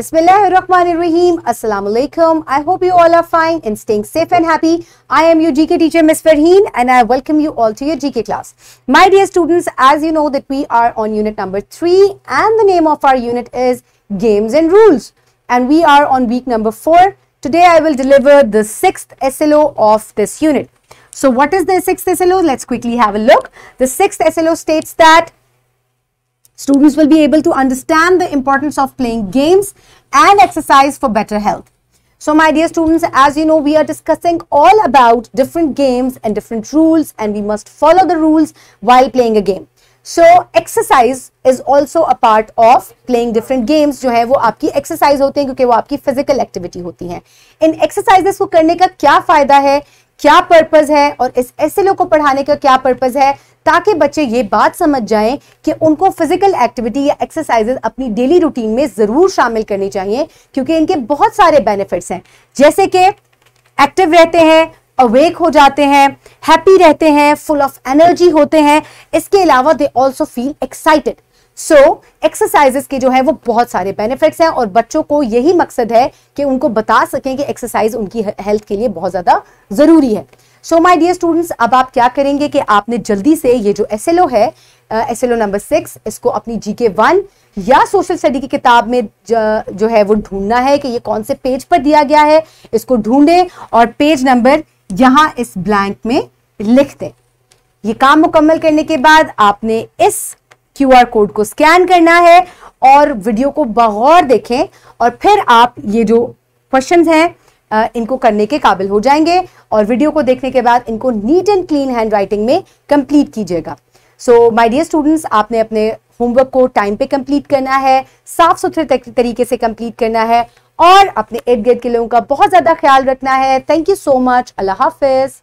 Bismillahirrahmanirrahim. Assalamu alaikum. I hope you all are fine and staying safe and happy. I am your GK teacher Ms. Farheen and I welcome you all to your GK class. My dear students, as you know that we are on unit number 3 and the name of our unit is Games and Rules and we are on week number 4. Today I will deliver the 6th SLO of this unit. So what is the 6th SLO? Let's quickly have a look. The 6th SLO states that Students will be able to understand the importance of playing games and exercise for better health. So my dear students, as you know, we are discussing all about different games and different rules and we must follow the rules while playing a game. so, exercise is also a part of playing different games. जो है वो आपकी exercise होते हैं क्योंकि वो आपकी physical activity होती है इन एक्सरसाइजेस करने का क्या फायदा है क्या पर्पज है और इस एस को पढ़ाने का क्या पर्पज है ताकि बच्चे ये बात समझ जाएं कि उनको फिजिकल एक्टिविटी या एक्सरसाइजेज अपनी डेली रूटीन में जरूर शामिल करनी चाहिए क्योंकि इनके बहुत सारे बेनिफिट्स हैं जैसे कि एक्टिव रहते हैं अवेक हो जाते हैं हैप्पी रहते हैं फुल ऑफ एनर्जी होते हैं इसके अलावा they also feel excited so so, exercises के जो है वो बहुत सारे बेनिफिट्स हैं और बच्चों को यही मकसद है कि उनको बता सकें कि एक्सरसाइज उनकी हेल्थ के लिए बहुत ज़्यादा ज़रूरी है सो माय डियर स्टूडेंट्स अब आप क्या करेंगे कि आपने जल्दी से ये जो एस है एस एल नंबर सिक्स इसको अपनी जी के वन या सोशल स्टडी की किताब में जो है वो ढूंढना है कि ये कौन से पेज पर दिया गया है इसको ढूंढें और पेज नंबर यहाँ इस ब्लैंक में लिख दें ये काम मुकम्मल करने के बाद आपने इस क्यूआर कोड को स्कैन करना है और वीडियो को बगौर देखें और फिर आप ये जो क्वेश्चंस हैं इनको करने के काबिल हो जाएंगे और वीडियो को देखने के बाद इनको neat and clean handwriting में कंप्लीट कीजिएगा सो माय डियर स्टूडेंट्स आपने अपने होमवर्क को टाइम पे कंप्लीट करना है साफ सुथरे तरीके से कंप्लीट करना है और अपने इर्द गिर्द के लोगों का बहुत ज़्यादा ख्याल रखना है थैंक यू सो मच अल्लाह हाफिज़